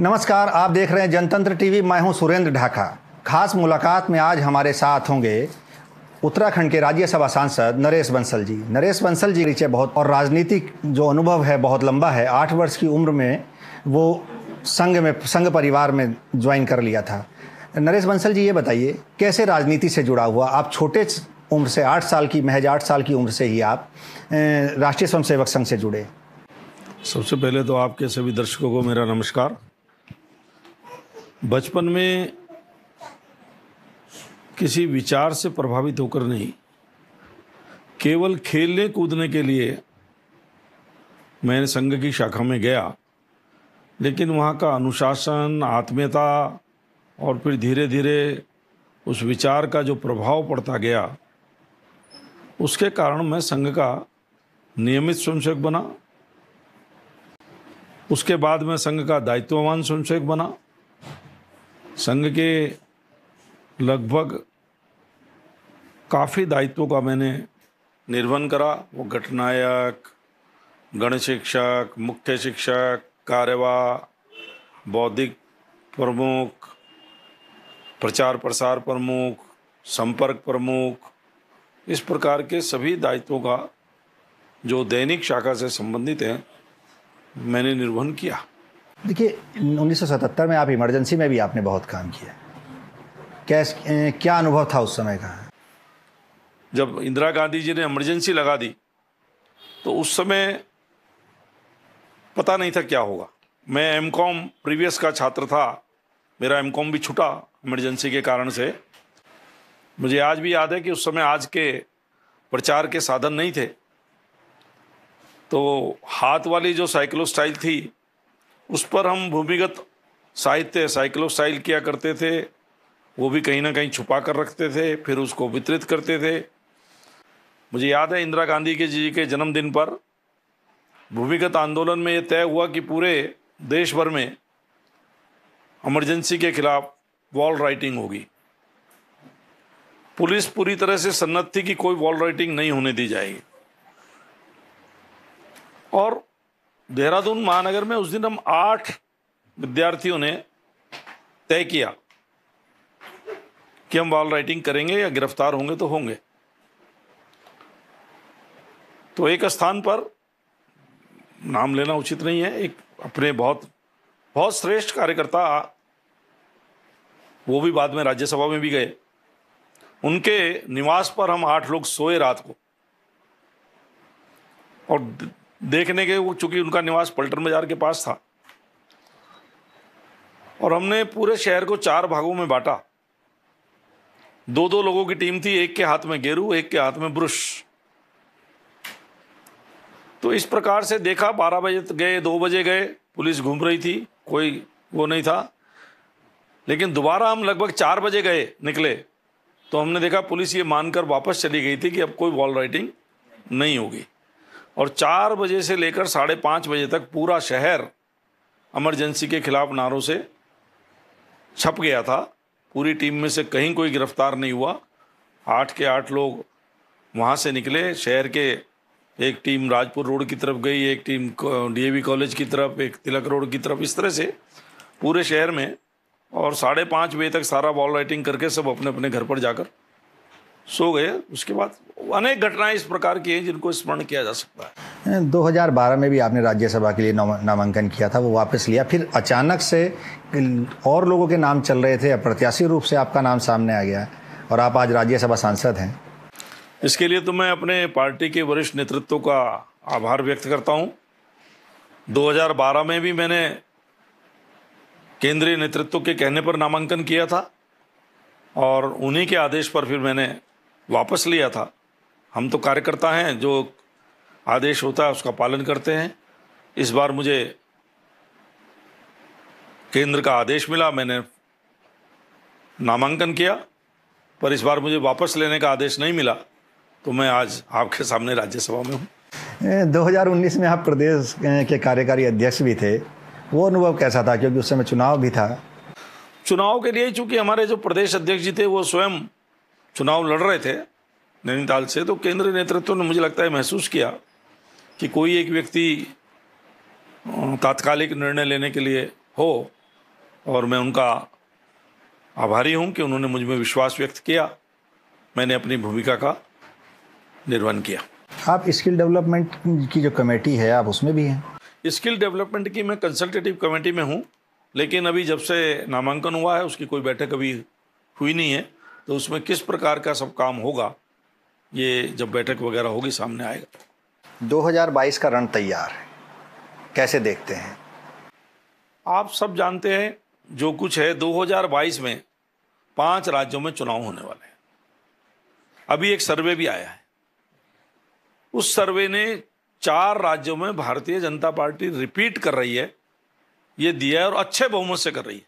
नमस्कार आप देख रहे हैं जनतंत्र टीवी मैं हूं सुरेंद्र ढाका खास मुलाकात में आज हमारे साथ होंगे उत्तराखंड के राज्यसभा सांसद नरेश बंसल जी नरेश बंसल जी नीचे बहुत और राजनीतिक जो अनुभव है बहुत लंबा है आठ वर्ष की उम्र में वो संघ में संघ परिवार में ज्वाइन कर लिया था नरेश बंसल जी ये बताइए कैसे राजनीति से जुड़ा हुआ आप छोटे उम्र से आठ साल की महज आठ साल की उम्र से ही आप राष्ट्रीय स्वयंसेवक संघ से जुड़े सबसे पहले तो आपके सभी दर्शकों को मेरा नमस्कार बचपन में किसी विचार से प्रभावित होकर नहीं केवल खेलने कूदने के लिए मैंने संघ की शाखा में गया लेकिन वहाँ का अनुशासन आत्मीयता और फिर धीरे धीरे उस विचार का जो प्रभाव पड़ता गया उसके कारण मैं संघ का नियमित स्वयंसेवक बना उसके बाद मैं संघ का दायित्ववान स्वयंसेवक बना संघ के लगभग काफ़ी दायित्वों का मैंने निर्वहन करा वो घटनायक गण शिक्षक मुख्य शिक्षक कार्यवाह बौद्धिक प्रमुख प्रचार प्रसार प्रमुख संपर्क प्रमुख इस प्रकार के सभी दायित्वों का जो दैनिक शाखा से संबंधित हैं मैंने निर्वहन किया देखिए 1977 में आप इमरजेंसी में भी आपने बहुत काम किया कैस क्या अनुभव था उस समय का जब इंदिरा गांधी जी ने इमरजेंसी लगा दी तो उस समय पता नहीं था क्या होगा मैं एम कॉम प्रीवियस का छात्र था मेरा एम कॉम भी छुटा इमरजेंसी के कारण से मुझे आज भी याद है कि उस समय आज के प्रचार के साधन नहीं थे तो हाथ वाली जो साइक्लोस्टाइल थी उस पर हम भूमिगत साहित्य साइक्लोसाइल किया करते थे वो भी कहीं ना कहीं छुपा कर रखते थे फिर उसको वितरित करते थे मुझे याद है इंदिरा गांधी के जी के जन्मदिन पर भूमिगत आंदोलन में ये तय हुआ कि पूरे देश भर में इमरजेंसी के खिलाफ वॉल राइटिंग होगी पुलिस पूरी तरह से सन्नत थी कि कोई वॉल राइटिंग नहीं होने दी जाएगी और देहरादून महानगर में उस दिन हम आठ विद्यार्थियों ने तय किया कि हम वॉल राइटिंग करेंगे या गिरफ्तार होंगे तो होंगे तो एक स्थान पर नाम लेना उचित नहीं है एक अपने बहुत बहुत श्रेष्ठ कार्यकर्ता वो भी बाद में राज्यसभा में भी गए उनके निवास पर हम आठ लोग सोए रात को और देखने के वो चूंकि उनका निवास पल्टन बाजार के पास था और हमने पूरे शहर को चार भागों में बांटा दो दो लोगों की टीम थी एक के हाथ में गेरू एक के हाथ में ब्रुश तो इस प्रकार से देखा बारह बजे गए दो बजे गए पुलिस घूम रही थी कोई वो नहीं था लेकिन दोबारा हम लगभग चार बजे गए निकले तो हमने देखा पुलिस ये मानकर वापस चली गई थी कि अब कोई वॉल राइटिंग नहीं होगी और चार बजे से लेकर साढ़े पाँच बजे तक पूरा शहर एमरजेंसी के खिलाफ नारों से छप गया था पूरी टीम में से कहीं कोई गिरफ्तार नहीं हुआ आठ के आठ लोग वहाँ से निकले शहर के एक टीम राजपुर रोड की तरफ गई एक टीम डीएवी कॉलेज की तरफ एक तिलक रोड की तरफ इस तरह से पूरे शहर में और साढ़े पाँच बजे तक सारा बॉल राइटिंग करके सब अपने अपने घर पर जाकर सो गए उसके बाद अनेक घटनाएं इस प्रकार की हैं जिनको स्मरण किया जा सकता है 2012 में भी आपने राज्यसभा के लिए नामांकन किया था वो वापस लिया फिर अचानक से और लोगों के नाम चल रहे थे अप्रत्याशी रूप से आपका नाम सामने आ गया और आप आज राज्यसभा सांसद हैं इसके लिए तो मैं अपने पार्टी के वरिष्ठ नेतृत्व का आभार व्यक्त करता हूँ दो में भी मैंने केंद्रीय नेतृत्व के कहने पर नामांकन किया था और उन्हीं के आदेश पर फिर मैंने वापस लिया था हम तो कार्यकर्ता हैं जो आदेश होता है उसका पालन करते हैं इस बार मुझे केंद्र का आदेश मिला मैंने नामांकन किया पर इस बार मुझे वापस लेने का आदेश नहीं मिला तो मैं आज आपके सामने राज्यसभा में हूँ 2019 में आप प्रदेश के कार्यकारी अध्यक्ष भी थे वो अनुभव कैसा था क्योंकि उस समय चुनाव भी था चुनाव के लिए चूंकि हमारे जो प्रदेश अध्यक्ष जी थे वो स्वयं चुनाव लड़ रहे थे नैनीताल से तो केंद्रीय नेतृत्व ने मुझे लगता है महसूस किया कि कोई एक व्यक्ति तात्कालिक निर्णय लेने के लिए हो और मैं उनका आभारी हूं कि उन्होंने मुझ में विश्वास व्यक्त किया मैंने अपनी भूमिका का निर्वहन किया आप स्किल डेवलपमेंट की जो कमेटी है आप उसमें भी हैं स्किल डेवलपमेंट की मैं कंसल्टेटिव कमेटी में हूँ लेकिन अभी जब से नामांकन हुआ है उसकी कोई बैठक अभी हुई नहीं है तो उसमें किस प्रकार का सब काम होगा ये जब बैठक वगैरह होगी सामने आएगा 2022 का रण तैयार है कैसे देखते हैं आप सब जानते हैं जो कुछ है 2022 में पांच राज्यों में चुनाव होने वाले हैं अभी एक सर्वे भी आया है उस सर्वे ने चार राज्यों में भारतीय जनता पार्टी रिपीट कर रही है ये दिया है और अच्छे बहुमत से कर रही है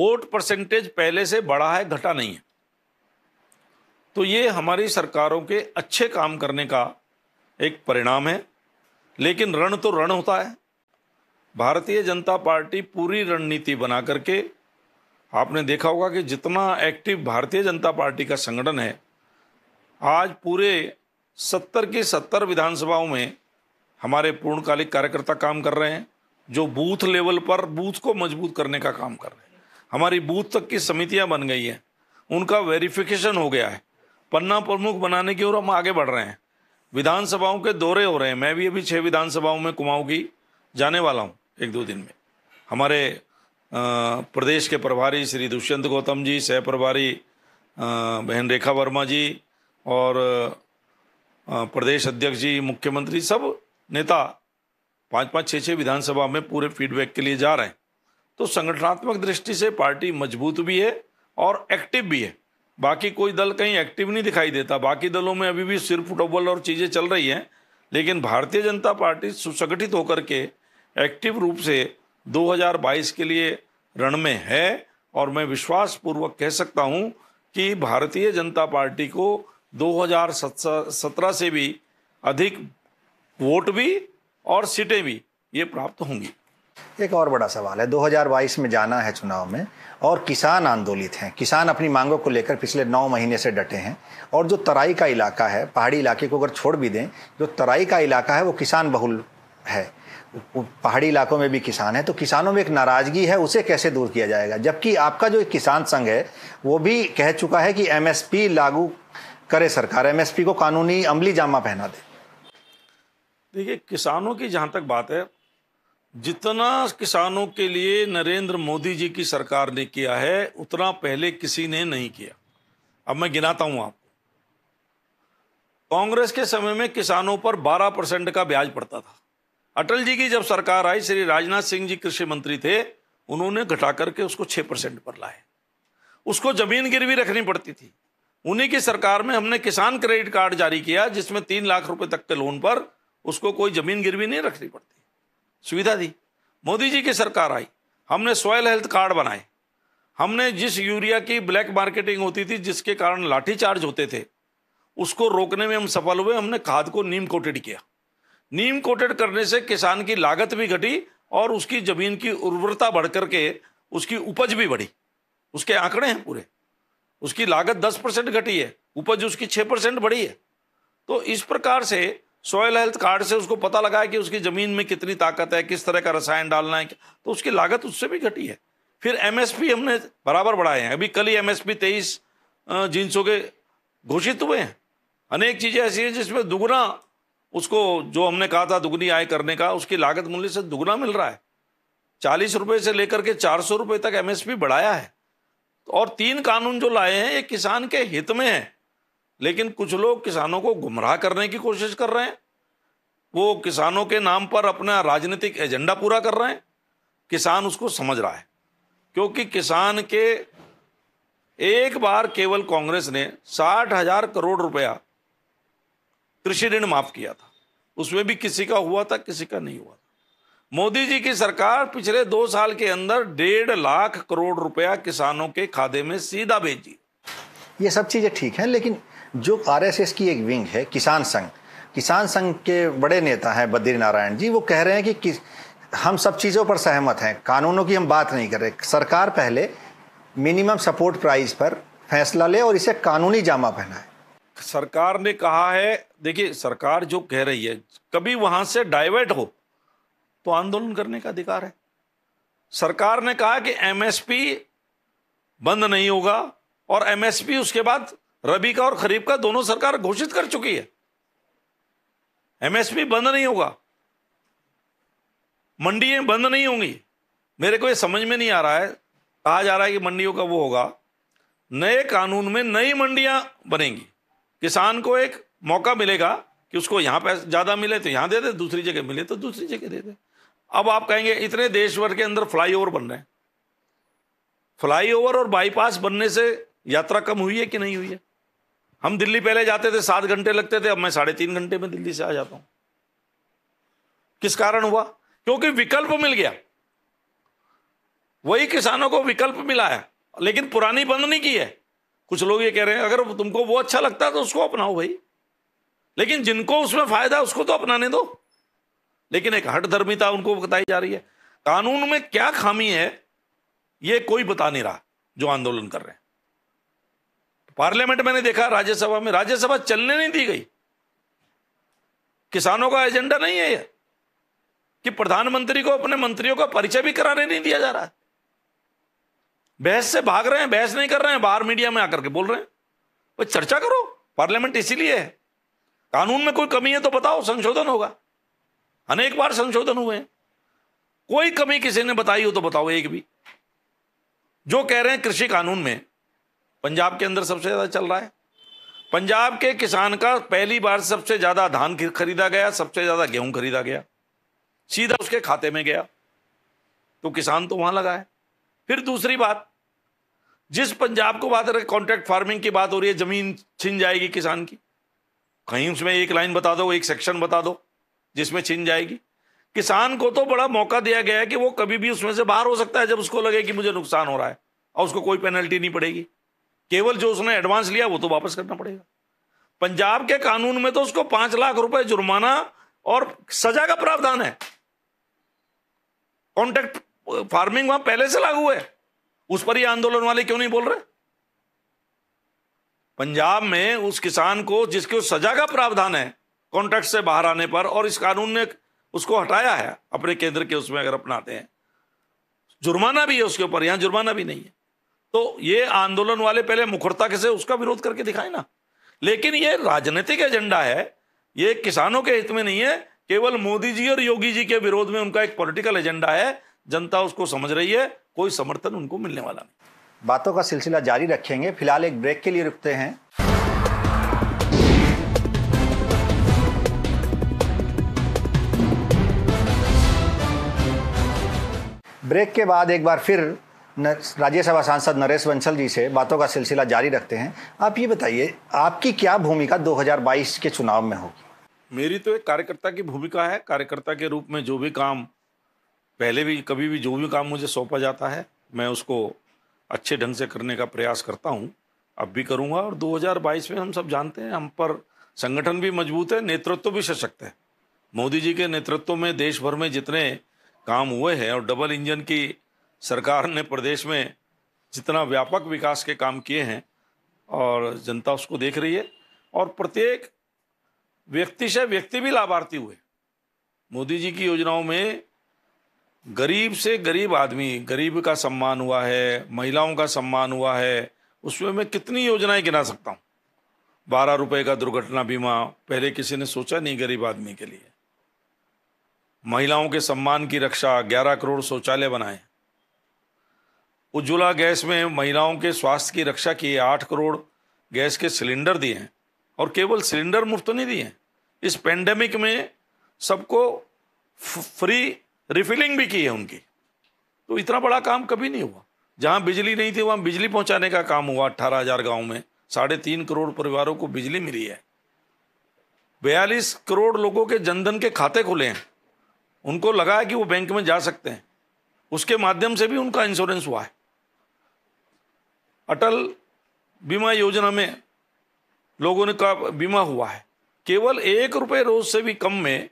वोट परसेंटेज पहले से बढ़ा है घटा नहीं है तो ये हमारी सरकारों के अच्छे काम करने का एक परिणाम है लेकिन रण तो रण होता है भारतीय जनता पार्टी पूरी रणनीति बना करके आपने देखा होगा कि जितना एक्टिव भारतीय जनता पार्टी का संगठन है आज पूरे सत्तर की सत्तर विधानसभाओं में हमारे पूर्णकालिक कार्यकर्ता काम कर रहे हैं जो बूथ लेवल पर बूथ को मजबूत करने का काम कर रहे हैं हमारी बूथ तक की समितियां बन गई हैं उनका वेरिफिकेशन हो गया है पन्ना प्रमुख बनाने की ओर हम आगे बढ़ रहे हैं विधानसभाओं के दौरे हो रहे हैं मैं भी अभी छः विधानसभाओं में कुमाऊं की जाने वाला हूँ एक दो दिन में हमारे प्रदेश के प्रभारी श्री दुष्यंत गौतम जी सह प्रभारी बहन रेखा वर्मा जी और प्रदेश अध्यक्ष जी मुख्यमंत्री सब नेता पाँच पाँच छः छः विधानसभा में पूरे फीडबैक के लिए जा रहे हैं तो संगठनात्मक दृष्टि से पार्टी मजबूत भी है और एक्टिव भी है बाकी कोई दल कहीं एक्टिव नहीं दिखाई देता बाकी दलों में अभी भी सिर्फ डबल और चीज़ें चल रही हैं लेकिन भारतीय जनता पार्टी सुसंगठित होकर के एक्टिव रूप से 2022 के लिए रण में है और मैं विश्वास पूर्वक कह सकता हूं कि भारतीय जनता पार्टी को 2017 से भी अधिक वोट भी और सीटें भी ये प्राप्त होंगी एक और बड़ा सवाल है 2022 में जाना है चुनाव में और किसान आंदोलित हैं किसान अपनी मांगों को लेकर पिछले नौ महीने से डटे हैं और जो तराई का इलाका है पहाड़ी इलाके को अगर छोड़ भी दें जो तराई का इलाका है वो किसान बहुल है पहाड़ी इलाकों में भी किसान है तो किसानों में एक नाराज़गी है उसे कैसे दूर किया जाएगा जबकि आपका जो किसान संघ है वो भी कह चुका है कि एमएसपी लागू करे सरकार एमएसपी को कानूनी अमली जामा पहना दे देखिए किसानों की जहाँ तक बात है जितना किसानों के लिए नरेंद्र मोदी जी की सरकार ने किया है उतना पहले किसी ने नहीं किया अब मैं गिनाता हूं आपको कांग्रेस के समय में किसानों पर 12 परसेंट का ब्याज पड़ता था अटल जी की जब सरकार आई श्री राजनाथ सिंह जी कृषि मंत्री थे उन्होंने घटा करके उसको 6 परसेंट पर लाए उसको जमीन गिरवी रखनी पड़ती थी उन्हीं की सरकार में हमने किसान क्रेडिट कार्ड जारी किया जिसमें तीन लाख रुपए तक के लोन पर उसको कोई जमीन गिरवी नहीं रखनी पड़ती सुविधा दी मोदी जी की सरकार आई हमने सॉयल हेल्थ कार्ड बनाए हमने जिस यूरिया की ब्लैक मार्केटिंग होती थी जिसके कारण लाठी चार्ज होते थे उसको रोकने में हम सफल हुए हमने खाद को नीम कोटेड किया नीम कोटेड करने से किसान की लागत भी घटी और उसकी ज़मीन की उर्वरता बढ़ करके उसकी उपज भी बढ़ी उसके आंकड़े हैं पूरे उसकी लागत दस परसेंट घटी है उपज उसकी छः परसेंट बढ़ी है तो इस प्रकार से सॉयल हेल्थ कार्ड से उसको पता लगा है कि उसकी ज़मीन में कितनी ताकत है किस तरह का रसायन डालना है तो उसकी लागत उससे भी घटी है फिर एमएसपी हमने बराबर बढ़ाए हैं अभी कल ही एम एस पी तेईस जींसों के घोषित हुए हैं अनेक चीज़ें ऐसी हैं जिसमें दुगुना उसको जो हमने कहा था दुगनी आय करने का उसकी लागत मूल्य से दुगना मिल रहा है चालीस रुपये से लेकर के चार सौ रुपये तक एमएसपी बढ़ाया है और तीन कानून जो लाए हैं ये किसान के हित में हैं लेकिन कुछ लोग किसानों को गुमराह करने की कोशिश कर रहे हैं वो किसानों के नाम पर अपना राजनीतिक एजेंडा पूरा कर रहे हैं किसान उसको समझ रहा है क्योंकि किसान के एक बार केवल कांग्रेस ने साठ हजार करोड़ रुपया कृषि ऋण माफ किया था उसमें भी किसी का हुआ था किसी का नहीं हुआ था मोदी जी की सरकार पिछले दो साल के अंदर डेढ़ लाख करोड़ रुपया किसानों के खाते में सीधा भेजी ये सब चीज़ें ठीक हैं लेकिन जो आरएसएस की एक विंग है किसान संघ किसान संघ के बड़े नेता हैं बद्री नारायण जी वो कह रहे हैं कि, कि हम सब चीज़ों पर सहमत हैं कानूनों की हम बात नहीं कर रहे सरकार पहले मिनिमम सपोर्ट प्राइस पर फैसला ले और इसे कानूनी जामा पहनाए सरकार ने कहा है देखिए सरकार जो कह रही है कभी वहां से डाइवर्ट हो तो आंदोलन करने का अधिकार है सरकार ने कहा कि एमएसपी बंद नहीं होगा और एमएसपी उसके बाद रबी का और खरीफ का दोनों सरकार घोषित कर चुकी है एमएसपी बंद नहीं होगा मंडियां बंद नहीं होंगी मेरे को ये समझ में नहीं आ रहा है कहा जा रहा है कि मंडियों का वो होगा नए कानून में नई मंडियां बनेंगी किसान को एक मौका मिलेगा कि उसको यहां पैसे ज़्यादा मिले तो यहां दे दे दूसरी जगह मिले तो दूसरी जगह दे दे अब आप कहेंगे इतने देश भर के अंदर फ्लाईओवर बन रहे हैं फ्लाईओवर और बाईपास बनने से यात्रा कम हुई है कि नहीं हुई है हम दिल्ली पहले जाते थे सात घंटे लगते थे अब मैं साढ़े तीन घंटे में दिल्ली से आ जाता हूं किस कारण हुआ क्योंकि विकल्प मिल गया वही किसानों को विकल्प मिला है लेकिन पुरानी बंद नहीं की है कुछ लोग ये कह रहे हैं अगर तुमको वो अच्छा लगता है तो उसको अपनाओ भाई लेकिन जिनको उसमें फायदा उसको तो अपनाने दो लेकिन एक हट धर्मिता उनको बताई जा रही है कानून में क्या खामी है ये कोई बता नहीं रहा जो आंदोलन कर रहे हैं पार्लियामेंट में नहीं देखा राज्यसभा में राज्यसभा चलने नहीं दी गई किसानों का एजेंडा नहीं है यह कि प्रधानमंत्री को अपने मंत्रियों का परिचय भी कराने नहीं दिया जा रहा बहस से भाग रहे हैं बहस नहीं कर रहे हैं बाहर मीडिया में आकर के बोल रहे हैं भाई चर्चा करो पार्लियामेंट इसीलिए है कानून में कोई कमी है तो बताओ संशोधन होगा अनेक बार संशोधन हुए हैं कोई कमी किसी ने बताई हो तो बताओ एक भी जो कह रहे हैं कृषि कानून में पंजाब के अंदर सबसे ज़्यादा चल रहा है पंजाब के किसान का पहली बार सबसे ज़्यादा धान खरीदा गया सबसे ज़्यादा गेहूं खरीदा गया सीधा उसके खाते में गया तो किसान तो वहां लगा है फिर दूसरी बात जिस पंजाब को बात कॉन्ट्रैक्ट फार्मिंग की बात हो रही है ज़मीन छिन जाएगी किसान की कहीं उसमें एक लाइन बता दो एक सेक्शन बता दो जिसमें छिन जाएगी किसान को तो बड़ा मौका दिया गया है कि वो कभी भी उसमें से बाहर हो सकता है जब उसको लगे कि मुझे नुकसान हो रहा है और उसको कोई पेनल्टी नहीं पड़ेगी केवल जो उसने एडवांस लिया वो तो वापस करना पड़ेगा पंजाब के कानून में तो उसको पांच लाख रुपए जुर्माना और सजा का प्रावधान है कॉन्ट्रैक्ट फार्मिंग वहां पहले से लागू है उस पर ही आंदोलन वाले क्यों नहीं बोल रहे पंजाब में उस किसान को जिसके उस सजा का प्रावधान है कॉन्ट्रैक्ट से बाहर आने पर और इस कानून ने उसको हटाया है अपने केंद्र के उसमें अगर अपनाते हैं जुर्माना भी है उसके ऊपर यहां जुर्माना भी नहीं है तो ये आंदोलन वाले पहले मुखरता के से उसका विरोध करके दिखाए ना लेकिन ये राजनीतिक एजेंडा है ये किसानों के हित में नहीं है केवल मोदी जी और योगी जी के विरोध में उनका एक पॉलिटिकल एजेंडा है जनता उसको समझ रही है कोई समर्थन उनको मिलने वाला नहीं बातों का सिलसिला जारी रखेंगे फिलहाल एक ब्रेक के लिए रुकते हैं ब्रेक के बाद एक बार फिर राज्यसभा सांसद नरेश बंसल जी से बातों का सिलसिला जारी रखते हैं आप ये बताइए आपकी क्या भूमिका 2022 के चुनाव में होगी मेरी तो एक कार्यकर्ता की भूमिका है कार्यकर्ता के रूप में जो भी काम पहले भी कभी भी जो भी काम मुझे सौंपा जाता है मैं उसको अच्छे ढंग से करने का प्रयास करता हूँ अब भी करूँगा और 2022 में हम सब जानते हैं हम पर संगठन भी मजबूत है नेतृत्व भी सशक्त है मोदी जी के नेतृत्व में देश भर में जितने काम हुए हैं और डबल इंजन की सरकार ने प्रदेश में जितना व्यापक विकास के काम किए हैं और जनता उसको देख रही है और प्रत्येक व्यक्ति से व्यक्ति भी लाभार्थी हुए मोदी जी की योजनाओं में गरीब से गरीब आदमी गरीब का सम्मान हुआ है महिलाओं का सम्मान हुआ है उसमें मैं कितनी योजनाएं गिना सकता हूँ बारह रुपए का दुर्घटना बीमा पहले किसी ने सोचा नहीं गरीब आदमी के लिए महिलाओं के सम्मान की रक्षा ग्यारह करोड़ शौचालय बनाए उज्ज्वला गैस में महिलाओं के स्वास्थ्य की रक्षा किए आठ करोड़ गैस के सिलेंडर दिए हैं और केवल सिलेंडर मुफ्त नहीं दिए हैं इस पेंडेमिक में सबको फ्री रिफिलिंग भी की है उनकी तो इतना बड़ा काम कभी नहीं हुआ जहाँ बिजली नहीं थी वहाँ बिजली पहुँचाने का काम हुआ अट्ठारह हज़ार गाँव में साढ़े तीन करोड़ परिवारों को बिजली मिली है बयालीस करोड़ लोगों के जनधन के खाते खुले हैं उनको लगा है कि वो बैंक में जा सकते हैं उसके माध्यम से भी उनका इंश्योरेंस हुआ है अटल बीमा योजना में लोगों ने का बीमा हुआ है केवल एक रुपये रोज से भी कम में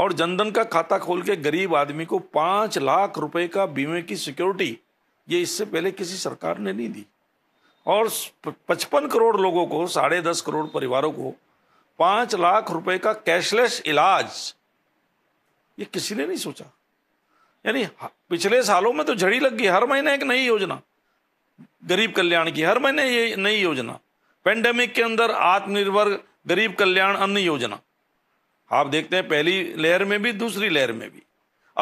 और जनधन का खाता खोल के गरीब आदमी को पाँच लाख रुपए का बीमे की सिक्योरिटी ये इससे पहले किसी सरकार ने नहीं दी और पचपन करोड़ लोगों को साढ़े दस करोड़ परिवारों को पाँच लाख रुपए का कैशलेस इलाज ये किसी ने नहीं सोचा यानी पिछले सालों में तो झड़ी लग गई हर महीने एक नई योजना गरीब कल्याण की हर महीने ये नई योजना पेंडेमिक के अंदर आत्मनिर्भर गरीब कल्याण अन्न योजना आप देखते हैं पहली लहर में भी दूसरी लहर में भी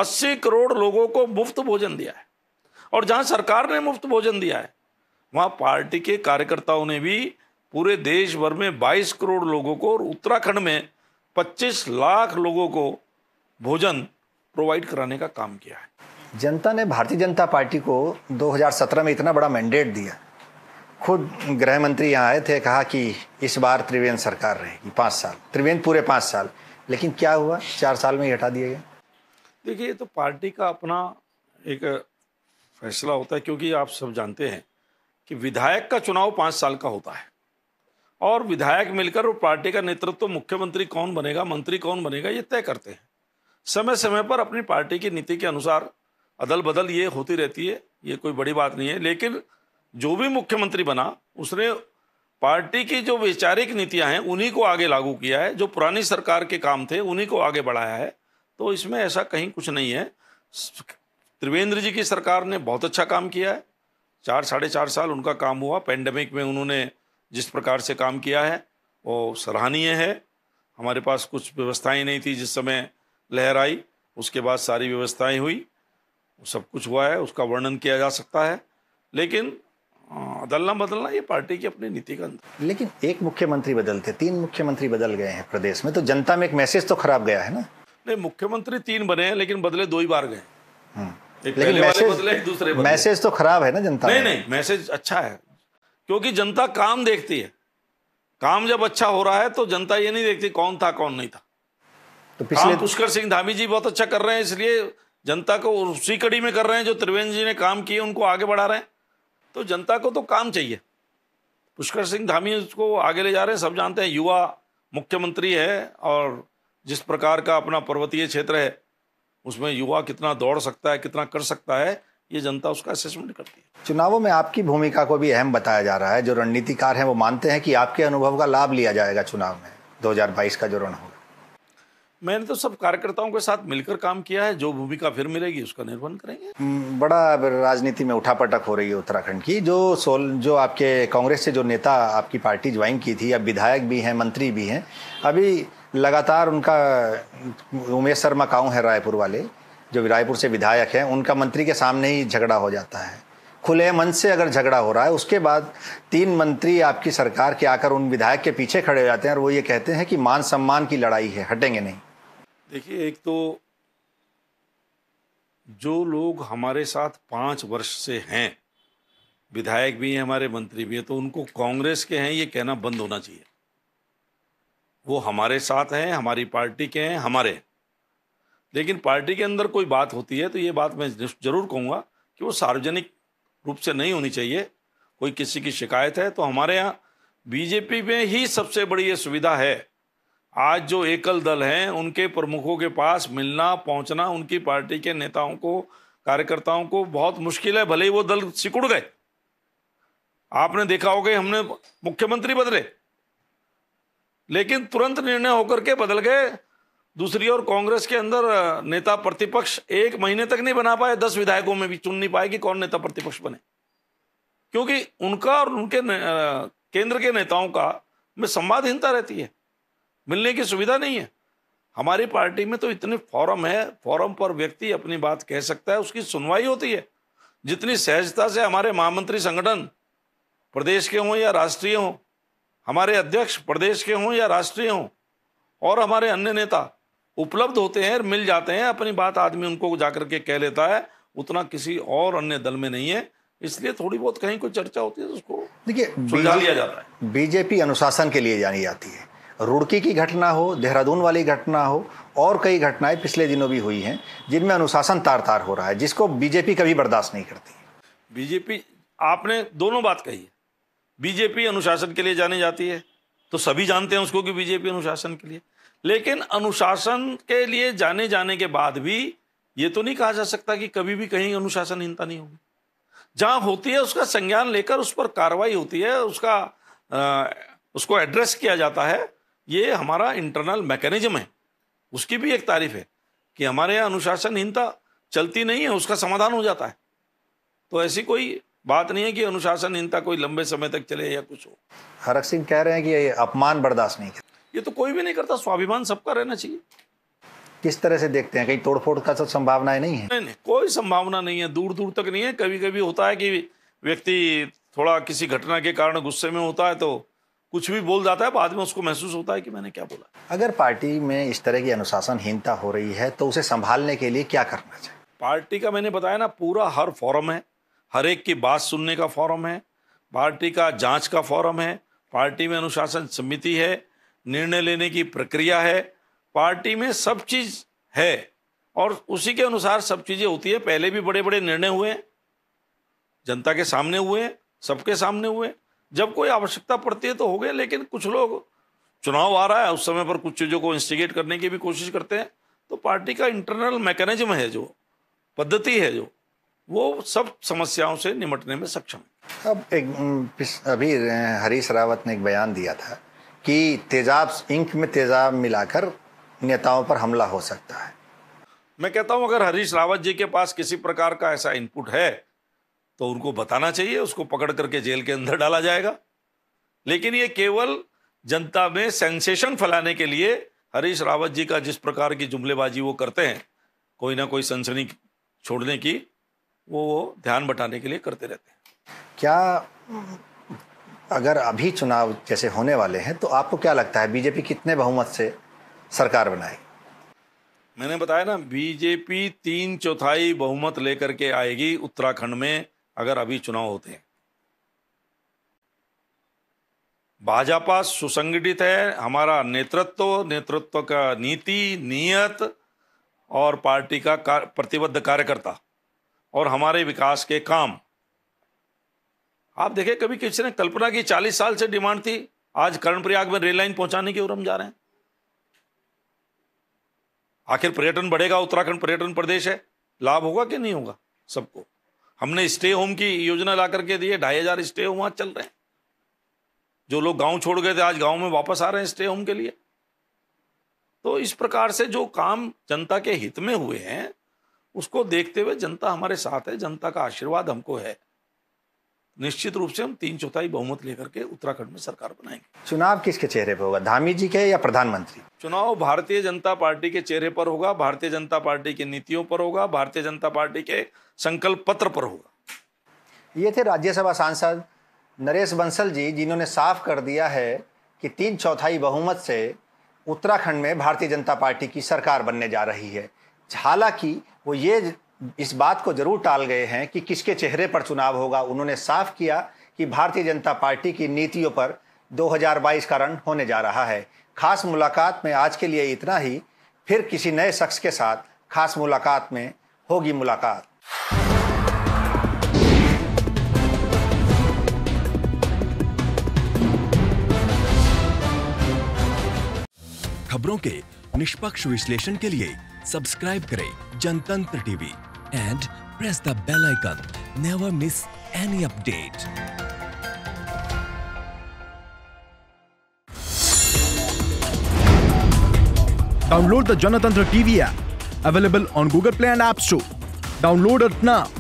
80 करोड़ लोगों को मुफ्त भोजन दिया है और जहां सरकार ने मुफ्त भोजन दिया है वहां पार्टी के कार्यकर्ताओं ने भी पूरे देश भर में 22 करोड़ लोगों को और उत्तराखंड में 25 लाख लोगों को भोजन प्रोवाइड कराने का काम किया है जनता ने भारतीय जनता पार्टी को 2017 में इतना बड़ा मैंडेट दिया खुद गृह मंत्री यहाँ आए थे कहा कि इस बार त्रिवेंद्र सरकार रहेगी पाँच साल त्रिवेंद्र पूरे पाँच साल लेकिन क्या हुआ चार साल में ही हटा दिया गया देखिए ये तो पार्टी का अपना एक फैसला होता है क्योंकि आप सब जानते हैं कि विधायक का चुनाव पाँच साल का होता है और विधायक मिलकर वो पार्टी का नेतृत्व तो मुख्यमंत्री कौन बनेगा मंत्री कौन बनेगा ये तय करते हैं समय समय पर अपनी पार्टी की नीति के अनुसार अदल बदल ये होती रहती है ये कोई बड़ी बात नहीं है लेकिन जो भी मुख्यमंत्री बना उसने पार्टी की जो वैचारिक नीतियां हैं उन्हीं को आगे लागू किया है जो पुरानी सरकार के काम थे उन्हीं को आगे बढ़ाया है तो इसमें ऐसा कहीं कुछ नहीं है त्रिवेंद्र जी की सरकार ने बहुत अच्छा काम किया है चार साढ़े चार साल उनका काम हुआ पेंडेमिक में उन्होंने जिस प्रकार से काम किया है वो सराहनीय है हमारे पास कुछ व्यवस्थाएं नहीं थी जिस समय लहर आई उसके बाद सारी व्यवस्थाएं हुई सब कुछ हुआ है उसका वर्णन किया जा सकता है लेकिन बदलना बदलना ये पार्टी की अपनी नीति का अंतर लेकिन एक मुख्यमंत्री बदलते तीन मुख्यमंत्री बदल गए हैं प्रदेश में तो जनता में एक मैसेज तो खराब गया है ना नहीं मुख्यमंत्री तीन बने हैं लेकिन बदले दो ही बार गए हम्म। लेकिन मैसेज बदले दूसरे मैसेज तो खराब है ना जनता नहीं नहीं मैसेज अच्छा है क्योंकि जनता काम देखती है काम जब अच्छा हो रहा है तो जनता ये नहीं देखती कौन था कौन नहीं था तो पिछले पुष्कर सिंह धामी जी बहुत अच्छा कर रहे हैं इसलिए जनता को उसी कड़ी में कर रहे हैं जो त्रिवेंद्र जी ने काम किए उनको आगे बढ़ा रहे हैं तो जनता को तो काम चाहिए पुष्कर सिंह धामी उसको आगे ले जा रहे हैं सब जानते हैं युवा मुख्यमंत्री है और जिस प्रकार का अपना पर्वतीय क्षेत्र है उसमें युवा कितना दौड़ सकता है कितना कर सकता है ये जनता उसका असेसमेंट करती है चुनावों में आपकी भूमिका को भी अहम बताया जा रहा है जो रणनीतिकार हैं वो मानते हैं कि आपके अनुभव का लाभ लिया जाएगा चुनाव में दो का जो रण हो मैंने तो सब कार्यकर्ताओं के साथ मिलकर काम किया है जो भूमिका फिर मिलेगी उसका निर्वहन करेंगे हम्म, बड़ा राजनीति में उठापटक हो रही है उत्तराखंड की जो सोल जो आपके कांग्रेस से जो नेता आपकी पार्टी ज्वाइन की थी अब विधायक भी हैं मंत्री भी हैं अभी लगातार उनका उमेश शर्मा काऊ है रायपुर वाले जो रायपुर से विधायक हैं उनका मंत्री के सामने ही झगड़ा हो जाता है खुले मन से अगर झगड़ा हो रहा है उसके बाद तीन मंत्री आपकी सरकार के आकर उन विधायक के पीछे खड़े हो जाते हैं और वो ये कहते हैं कि मान सम्मान की लड़ाई है हटेंगे नहीं देखिए एक तो जो लोग हमारे साथ पाँच वर्ष से हैं विधायक भी हैं हमारे मंत्री भी हैं तो उनको कांग्रेस के हैं ये कहना बंद होना चाहिए वो हमारे साथ हैं हमारी पार्टी के हैं हमारे लेकिन पार्टी के अंदर कोई बात होती है तो ये बात मैं ज़रूर कहूँगा कि वो सार्वजनिक रूप से नहीं होनी चाहिए कोई किसी की शिकायत है तो हमारे यहाँ बीजेपी में ही सबसे बड़ी ये सुविधा है आज जो एकल दल हैं उनके प्रमुखों के पास मिलना पहुंचना उनकी पार्टी के नेताओं को कार्यकर्ताओं को बहुत मुश्किल है भले ही वो दल सिकुड़ गए आपने देखा होगा हमने मुख्यमंत्री बदले लेकिन तुरंत निर्णय होकर के बदल गए दूसरी ओर कांग्रेस के अंदर नेता प्रतिपक्ष एक महीने तक नहीं बना पाए दस विधायकों में भी चुन नहीं पाए कि कौन नेता प्रतिपक्ष बने क्योंकि उनका और उनके केंद्र के नेताओं का में संवादहीनता रहती है मिलने की सुविधा नहीं है हमारी पार्टी में तो इतने फॉरम है फॉरम पर व्यक्ति अपनी बात कह सकता है उसकी सुनवाई होती है जितनी सहजता से हमारे महामंत्री संगठन प्रदेश के हों या राष्ट्रीय हों हमारे अध्यक्ष प्रदेश के हों या राष्ट्रीय हों और हमारे अन्य नेता उपलब्ध होते हैं मिल जाते हैं अपनी बात आदमी उनको जाकर के कह लेता है उतना किसी और अन्य दल में नहीं है इसलिए थोड़ी बहुत कहीं कोई चर्चा होती है तो उसको देखिए सुलझा लिया जाता है बीजेपी अनुशासन के लिए जानी जाती है रुड़की की घटना हो देहरादून वाली घटना हो और कई घटनाएं पिछले दिनों भी हुई हैं जिनमें अनुशासन तार तार हो रहा है जिसको बीजेपी कभी बर्दाश्त नहीं करती बीजेपी आपने दोनों बात कही बीजेपी अनुशासन के लिए जानी जाती है तो सभी जानते हैं उसको कि बीजेपी अनुशासन के लिए लेकिन अनुशासन के लिए जाने जाने के बाद भी ये तो नहीं कहा जा सकता कि कभी भी कहीं अनुशासनहीनता नहीं होगी जहाँ होती है उसका संज्ञान लेकर उस पर कार्रवाई होती है उसका आ, उसको एड्रेस किया जाता है ये हमारा इंटरनल मैकेनिज्म है उसकी भी एक तारीफ है कि हमारे यहाँ अनुशासनहीनता चलती नहीं है उसका समाधान हो जाता है तो ऐसी कोई बात नहीं है कि अनुशासनहीनता कोई लंबे समय तक चले या कुछ हो हरक सिंह कह रहे हैं कि ये अपमान बर्दाश्त नहीं करता ये तो कोई भी नहीं करता स्वाभिमान सबका रहना चाहिए किस तरह से देखते हैं कहीं तोड़फोड़ का सब है नहीं है नहीं नहीं कोई संभावना नहीं है दूर दूर तक नहीं है कभी कभी होता है कि व्यक्ति थोड़ा किसी घटना के कारण गुस्से में होता है तो कुछ भी बोल जाता है बाद में उसको महसूस होता है कि मैंने क्या बोला अगर पार्टी में इस तरह की अनुशासनहीनता हो रही है तो उसे संभालने के लिए क्या करना चाहिए पार्टी का मैंने बताया ना पूरा हर फॉरम है हर एक की बात सुनने का फॉरम है पार्टी का जांच का फॉरम है पार्टी में अनुशासन समिति है निर्णय लेने की प्रक्रिया है पार्टी में सब चीज़ है और उसी के अनुसार सब चीज़ें होती है पहले भी बड़े बड़े निर्णय हुए जनता के सामने हुए सबके सामने हुए जब कोई आवश्यकता पड़ती है तो हो गया लेकिन कुछ लोग चुनाव आ रहा है उस समय पर कुछ चीज़ों को इंस्टिगेट करने की भी कोशिश करते हैं तो पार्टी का इंटरनल मैकेनिज्म है जो पद्धति है जो वो सब समस्याओं से निपटने में सक्षम है अब एक अभी हरीश रावत ने एक बयान दिया था कि तेजाब इंक में तेजाब मिलाकर नेताओं पर हमला हो सकता है मैं कहता हूं अगर हरीश रावत जी के पास किसी प्रकार का ऐसा इनपुट है तो उनको बताना चाहिए उसको पकड़ करके जेल के अंदर डाला जाएगा लेकिन ये केवल जनता में सेंसेशन फैलाने के लिए हरीश रावत जी का जिस प्रकार की जुमलेबाजी वो करते हैं कोई ना कोई सनसनी छोड़ने की वो वो ध्यान बटाने के लिए करते रहते हैं क्या अगर अभी चुनाव जैसे होने वाले हैं तो आपको क्या लगता है बीजेपी कितने बहुमत से सरकार बनाएगी मैंने बताया ना बीजेपी तीन चौथाई बहुमत लेकर के आएगी उत्तराखंड में अगर अभी चुनाव होते हैं भाजपा सुसंगठित है हमारा नेतृत्व नेतृत्व का नीति नियत और पार्टी का प्रतिबद्ध कार्यकर्ता और हमारे विकास के काम आप देखें कभी किसी ने कल्पना की चालीस साल से डिमांड थी आज कर्णप्रयाग में रेल लाइन पहुंचाने की ओर हम जा रहे हैं आखिर पर्यटन बढ़ेगा उत्तराखंड पर्यटन प्रदेश है लाभ होगा कि नहीं होगा सबको हमने स्टे होम की योजना ला करके दी है ढाई हजार स्टे होम आज चल रहे हैं जो लोग गांव छोड़ गए थे आज गांव में वापस आ रहे हैं स्टे होम के लिए तो इस प्रकार से जो काम जनता के हित में हुए हैं उसको देखते हुए जनता हमारे साथ है जनता का आशीर्वाद हमको है निश्चित रूप से हम तीन चौथाई बहुमत लेकर के उत्तराखंड में सरकार बनाएंगे चुनाव किसके चेहरे पर होगा धामी जी के या प्रधानमंत्री चुनाव भारतीय जनता पार्टी के चेहरे पर होगा भारतीय जनता पार्टी की नीतियों पर होगा भारतीय जनता पार्टी के संकल्प पत्र पर होगा ये थे राज्यसभा सांसद नरेश बंसल जी जिन्होंने साफ कर दिया है कि तीन चौथाई बहुमत से उत्तराखंड में भारतीय जनता पार्टी की सरकार बनने जा रही है हालांकि वो ये इस बात को जरूर टाल गए हैं कि किसके चेहरे पर चुनाव होगा उन्होंने साफ किया कि भारतीय जनता पार्टी की नीतियों पर 2022 का रन होने जा रहा है खास मुलाकात में आज के लिए इतना ही फिर किसी नए शख्स के साथ खास मुलाकात में होगी मुलाकात खबरों के निष्पक्ष विश्लेषण के लिए सब्सक्राइब करें Jantantra TV and press the bell icon. Never miss any update. Download the Janatantra TV app. Available on Google Play and App Store. Download it now.